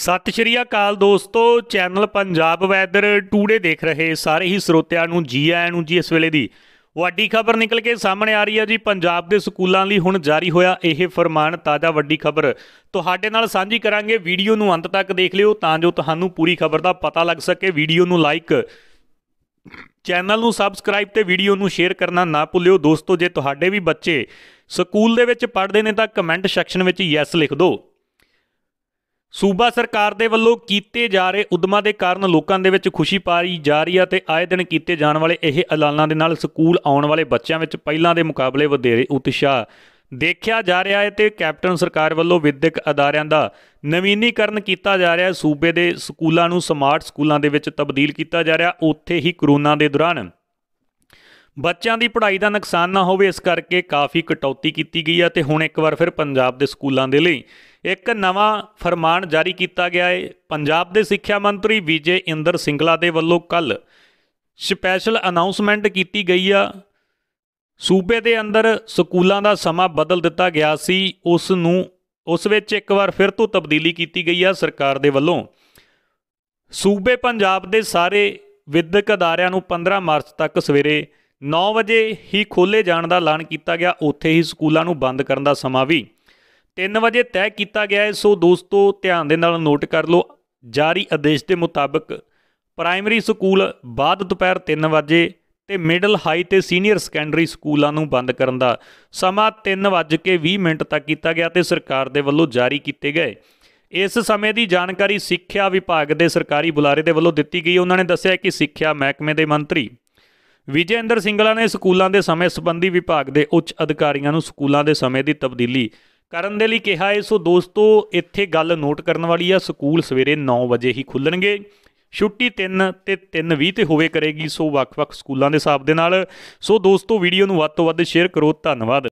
ਸਤਿ ਸ਼੍ਰੀ ਅਕਾਲ ਦੋਸਤੋ channel Punjab weather today ਦੇਖ ਰਹੇ ਸਾਰੇ ਹੀ ਸਰੋਤਿਆਂ ਨੂੰ ਜੀ ਆਇਆਂ ਨੂੰ ਜੀ ਇਸ ਵੇਲੇ ਦੀ ਵੱਡੀ ਖਬਰ ਨਿਕਲ ਕੇ ਸਾਹਮਣੇ ਆ ਰਹੀ ਹੈ ਜੀ ਪੰਜਾਬ ਦੇ ਸਕੂਲਾਂ ਲਈ ਹੁਣ ਜਾਰੀ ਹੋਇਆ ਇਹ ਫਰਮਾਨ ਤਾਜ਼ਾ ਵੱਡੀ ਖਬਰ ਤੁਹਾਡੇ ਨਾਲ ਸਾਂਝੀ ਕਰਾਂਗੇ ਵੀਡੀਓ ਨੂੰ ਅੰਤ ਤੱਕ ਦੇਖ ਲਿਓ ਤਾਂ ਜੋ ਤੁਹਾਨੂੰ ਪੂਰੀ ਖਬਰ ਦਾ ਪਤਾ ਲੱਗ ਸਕੇ ਵੀਡੀਓ ਨੂੰ ਲਾਈਕ ਚੈਨਲ ਨੂੰ ਸਬਸਕ੍ਰਾਈਬ ਤੇ ਵੀਡੀਓ ਨੂੰ ਸ਼ੇਅਰ ਕਰਨਾ ਨਾ ਭੁੱਲਿਓ ਦੋਸਤੋ ਜੇ ਤੁਹਾਡੇ ਵੀ ਬੱਚੇ ਸਕੂਲ ਦੇ ਵਿੱਚ ਪੜ੍ਹਦੇ ਨੇ ਤਾਂ ਕਮੈਂਟ ਸੈਕਸ਼ਨ ਵਿੱਚ ਯੈਸ ਲਿਖ ਦਿਓ ਸੂਬਾ ਸਰਕਾਰ ਦੇ ਵੱਲੋਂ ਕੀਤੇ ਜਾ ਰਹੇ ਉਦਮਾਂ ਦੇ ਕਾਰਨ ਲੋਕਾਂ ਦੇ ਵਿੱਚ ਖੁਸ਼ੀ ਪਾਈ ਜਾ ਰਹੀ ਹੈ ਤੇ ਆਏ ਦਿਨ ਕੀਤੇ ਜਾਣ ਵਾਲੇ ਇਹ ਐਲਾਨਾਂ ਦੇ ਨਾਲ ਸਕੂਲ ਆਉਣ ਵਾਲੇ ਬੱਚਿਆਂ ਵਿੱਚ ਪਹਿਲਾਂ ਦੇ ਮੁਕਾਬਲੇ ਵਧੇਰੇ ਉਤਸ਼ਾਹ ਦੇਖਿਆ ਜਾ ਰਿਹਾ ਹੈ ਤੇ ਕੈਪਟਨ ਸਰਕਾਰ ਵੱਲੋਂ ਵਿਦਿਅਕ ਅਦਾਰਿਆਂ ਦਾ ਨਵੀਨੀਕਰਨ ਕੀਤਾ ਜਾ ਰਿਹਾ ਹੈ ਸੂਬੇ ਦੇ ਸਕੂਲਾਂ ਨੂੰ ਸਮਾਰਟ ਸਕੂਲਾਂ ਦੇ ਵਿੱਚ ਤਬਦੀਲ ਕੀਤਾ ਜਾ ਰਿਹਾ ਉੱਥੇ ਹੀ ਕਰੋਨਾ ਦੇ ਦੌਰਾਨ ਬੱਚਿਆਂ ਦੀ ਪੜ੍ਹਾਈ ਦਾ ਨੁਕਸਾਨ ਨਾ ਹੋਵੇ ਇਸ ਕਰਕੇ ਕਾਫੀ ਕਟੌਤੀ ਕੀਤੀ ਗਈ ਹੈ ਤੇ ਹੁਣ ਇੱਕ ਵਾਰ ਫਿਰ ਪੰਜਾਬ ਦੇ ਸਕੂਲਾਂ ਦੇ ਲਈ ਇੱਕ ਨਵਾਂ ਫਰਮਾਨ ਜਾਰੀ ਕੀਤਾ ਗਿਆ ਹੈ ਪੰਜਾਬ ਦੇ ਸਿੱਖਿਆ ਮੰਤਰੀ ਵਿਜੇ ਇੰਦਰ ਸਿੰਗਲਾ ਦੇ ਵੱਲੋਂ ਕੱਲ ਸਪੈਸ਼ਲ ਅਨਾਉਂਸਮੈਂਟ ਕੀਤੀ ਗਈ ਆ ਸੂਬੇ ਦੇ ਅੰਦਰ ਸਕੂਲਾਂ ਦਾ ਸਮਾਂ ਬਦਲ ਦਿੱਤਾ ਗਿਆ ਸੀ ਉਸ ਨੂੰ ਉਸ ਵਿੱਚ ਇੱਕ ਵਾਰ ਫਿਰ ਤੋਂ ਤਬਦੀਲੀ ਕੀਤੀ ਗਈ ਆ ਸਰਕਾਰ ਦੇ ਵੱਲੋਂ ਸੂਬੇ ਪੰਜਾਬ ਦੇ ਸਾਰੇ ਵਿਦਿਅਕ ਅਦਾਰਿਆਂ ਨੂੰ 15 ਮਾਰਚ ਤੱਕ ਸਵੇਰੇ 9 ਵਜੇ ਹੀ ਖੋਲੇ ਜਾਣ ਦਾ ਐਲਾਨ ਕੀਤਾ ਗਿਆ ਉੱਥੇ ਹੀ ਸਕੂਲਾਂ ਨੂੰ ਬੰਦ ਕਰਨ ਦਾ ਸਮਾਂ ਵੀ 3 ਵਜੇ ਤੈਅ ਕੀਤਾ ਗਿਆ ਹੈ ਸੋ ਦੋਸਤੋ ਧਿਆਨ ਦੇ ਨਾਲ ਨੋਟ ਕਰ ਲਓ ਜਾਰੀ ਆਦੇਸ਼ ਦੇ ਮੁਤਾਬਕ ਪ੍ਰਾਇਮਰੀ ਸਕੂਲ ਬਾਅਦ ਦੁਪਹਿਰ 3 ਵਜੇ ਤੇ ਮਿਡਲ ਹਾਈ ਤੇ ਸੀਨੀਅਰ ਸੈਕੰਡਰੀ ਸਕੂਲਾਂ ਨੂੰ ਬੰਦ ਕਰਨ ਦਾ ਸਮਾਂ 3:20 ਮਿੰਟ ਤੱਕ ਕੀਤਾ ਗਿਆ ਤੇ ਸਰਕਾਰ ਦੇ ਵੱਲੋਂ ਜਾਰੀ ਕੀਤੇ ਗਏ ਇਸ ਸਮੇਂ ਦੀ ਜਾਣਕਾਰੀ ਸਿੱਖਿਆ ਵਿਭਾਗ ਦੇ ਸਰਕਾਰੀ ਬੁਲਾਰੇ ਦੇ ਵੱਲੋਂ ਦਿੱਤੀ ਗਈ ਉਹਨਾਂ ਨੇ ਦੱਸਿਆ ਕਿ ਸਿੱਖਿਆ ਮਹਿਕਮੇ ਦੇ ਮੰਤਰੀ ਵਿਜੇਂਦਰ ਸਿੰਘਲਾ ਨੇ ਸਕੂਲਾਂ ਦੇ ਸਮੇਂ ਸੰਬੰਧੀ ਵਿਭਾਗ ਦੇ ਉੱਚ ਅਧਿਕਾਰੀਆਂ ਨੂੰ ਸਕੂਲਾਂ ਦੇ ਸਮੇਂ ਦੀ ਤਬਦੀਲੀ ਕਰਨ ਦੇ ਲਈ ਕਿਹਾ ਹੈ ਸੋ ਦੋਸਤੋ ਇੱਥੇ ਗੱਲ ਨੋਟ ਕਰਨ ਵਾਲੀ ਆ ਸਕੂਲ ਸਵੇਰੇ 9 ਵਜੇ ਹੀ ਖੁੱਲਣਗੇ ਛੁੱਟੀ 3 ਤੇ 3:20 ਤੇ ਹੋਵੇ ਕਰੇਗੀ ਸੋ ਵੱਖ-ਵੱਖ ਸਕੂਲਾਂ ਦੇ ਹਿਸਾਬ ਦੇ ਨਾਲ ਸੋ ਦੋਸਤੋ ਵੀਡੀਓ ਨੂੰ ਵੱਧ ਤੋਂ ਵੱਧ ਸ਼ੇਅਰ ਕਰੋ ਧੰਨਵਾਦ